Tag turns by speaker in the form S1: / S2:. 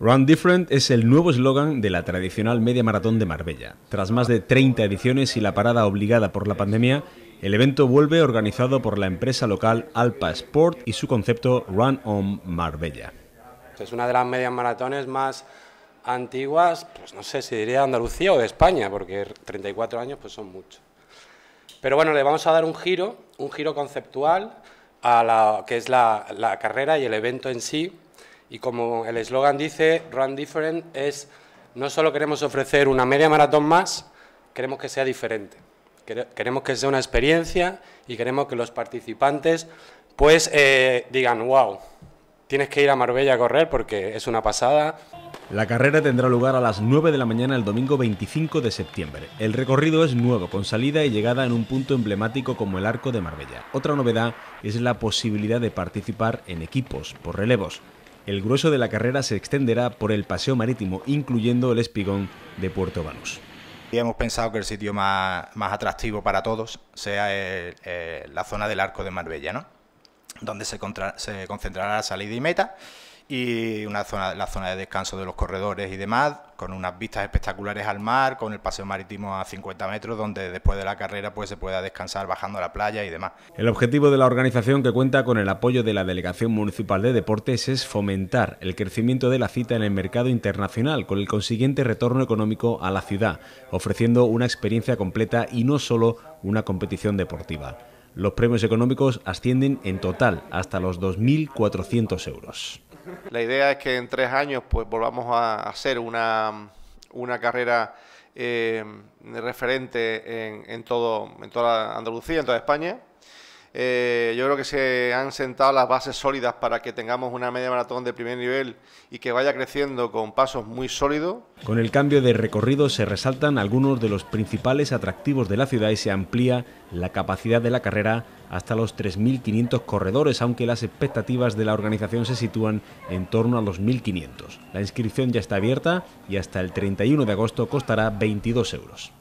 S1: Run Different es el nuevo eslogan de la tradicional media maratón de Marbella. Tras más de 30 ediciones y la parada obligada por la pandemia, el evento vuelve organizado por la empresa local Alpa Sport y su concepto Run on Marbella.
S2: Es una de las medias maratones más antiguas, pues no sé si diría de Andalucía o de España, porque 34 años pues son muchos. Pero bueno, le vamos a dar un giro, un giro conceptual a la que es la carrera y el evento en sí, y como el eslogan dice, Run Different es, no solo queremos ofrecer una media maratón más, queremos que sea diferente. Queremos que sea una experiencia y queremos que los participantes pues eh, digan, wow, tienes que ir a Marbella a correr porque es una pasada.
S1: La carrera tendrá lugar a las 9 de la mañana el domingo 25 de septiembre. El recorrido es nuevo, con salida y llegada en un punto emblemático como el Arco de Marbella. Otra novedad es la posibilidad de participar en equipos por relevos el grueso de la carrera se extenderá por el paseo marítimo, incluyendo el espigón de Puerto Banús.
S3: Y hemos pensado que el sitio más, atractivo para todos sea eh, la zona del Arco de Marbella, donde se, se concentrará la salida y meta y una zona, la zona de descanso de los corredores y demás, con unas vistas espectaculares al mar, con el paseo marítimo a 50 metros, donde después de la carrera pues, se pueda descansar bajando a la playa y demás.
S1: El objetivo de la organización, que cuenta con el apoyo de la Delegación Municipal de Deportes, es fomentar el crecimiento de la cita en el mercado internacional, con el consiguiente retorno económico a la ciudad, ofreciendo una experiencia completa y no solo una competición deportiva. Los premios económicos ascienden en total hasta los 2.400 euros.
S4: La idea es que en tres años pues, volvamos a hacer una, una carrera eh, referente en, en, todo, en toda Andalucía, en toda España. Eh, yo creo que se han sentado las bases sólidas para que tengamos una media maratón de primer nivel y que vaya creciendo con pasos muy sólidos.
S1: Con el cambio de recorrido se resaltan algunos de los principales atractivos de la ciudad y se amplía la capacidad de la carrera hasta los 3.500 corredores, aunque las expectativas de la organización se sitúan en torno a los 1.500. La inscripción ya está abierta y hasta el 31 de agosto costará 22 euros.